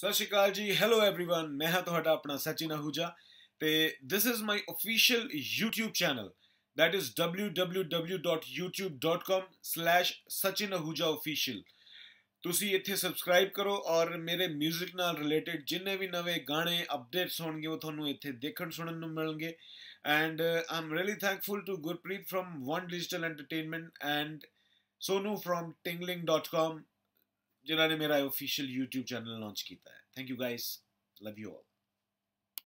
ਸਤਿ ਸ਼੍ਰੀ ਅਕਾਲ ਜੀ hello everyone ਮੈਂ ਹਾਂ ਤੁਹਾਡਾ ਆਪਣਾ ਸਚਿਨ ਅਹੂਜਾ ਤੇ this is my official YouTube channel that is wwwyoutubecom www.youtube.com/sachinahujaofficial ਤੁਸੀਂ ਇੱਥੇ ਸਬਸਕ੍ਰਾਈਬ ਕਰੋ ਔਰ ਮੇਰੇ 뮤직 ਨਾਲ ਰਿਲੇਟਡ ਜਿੰਨੇ ਵੀ ਨਵੇਂ ਗਾਣੇ ਅਪਡੇਟਸ ਹੋਣਗੇ ਉਹ ਤੁਹਾਨੂੰ ਇੱਥੇ ਦੇਖਣ ਸੁਣਨ ਨੂੰ ਮਿਲਣਗੇ and I am really thankful to Gurpreet from one digital entertainment and Sonu from tingling.com जिन्होंने मेरा ऑफिशियल यूट्यूब चैनल लॉन्च किया है thank you guys love you all